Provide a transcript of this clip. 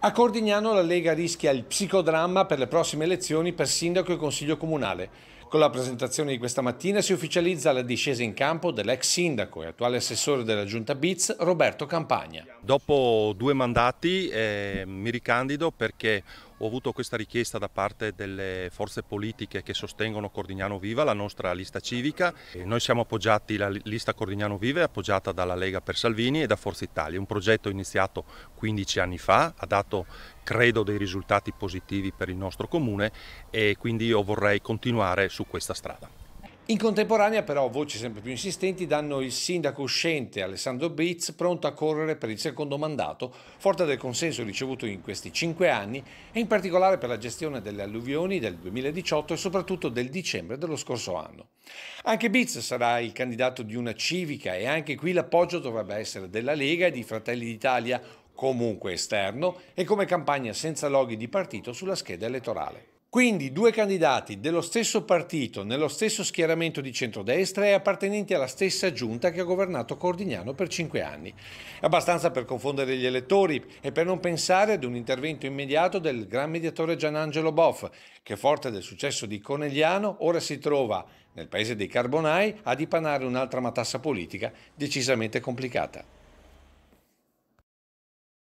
A Cordignano la Lega rischia il psicodramma per le prossime elezioni per sindaco e consiglio comunale. Con la presentazione di questa mattina si ufficializza la discesa in campo dell'ex sindaco e attuale assessore della giunta BITS, Roberto Campagna. Dopo due mandati eh, mi ricandido perché ho avuto questa richiesta da parte delle forze politiche che sostengono Cordignano Viva, la nostra lista civica. E eh, noi siamo appoggiati, la lista Cordignano Viva è appoggiata dalla Lega per Salvini e da Forza Italia, un progetto iniziato 15 anni fa, ha dato credo dei risultati positivi per il nostro comune e quindi io vorrei continuare su questa strada. In contemporanea però voci sempre più insistenti danno il sindaco uscente Alessandro Briz pronto a correre per il secondo mandato, forte del consenso ricevuto in questi cinque anni e in particolare per la gestione delle alluvioni del 2018 e soprattutto del dicembre dello scorso anno. Anche Briz sarà il candidato di una civica e anche qui l'appoggio dovrebbe essere della Lega e di Fratelli d'Italia, comunque esterno, e come campagna senza loghi di partito sulla scheda elettorale. Quindi due candidati dello stesso partito, nello stesso schieramento di centrodestra e appartenenti alla stessa giunta che ha governato Cordignano per cinque anni. Abbastanza per confondere gli elettori e per non pensare ad un intervento immediato del gran mediatore Gianangelo Boff, che forte del successo di Conegliano ora si trova nel paese dei Carbonai a dipanare un'altra matassa politica decisamente complicata.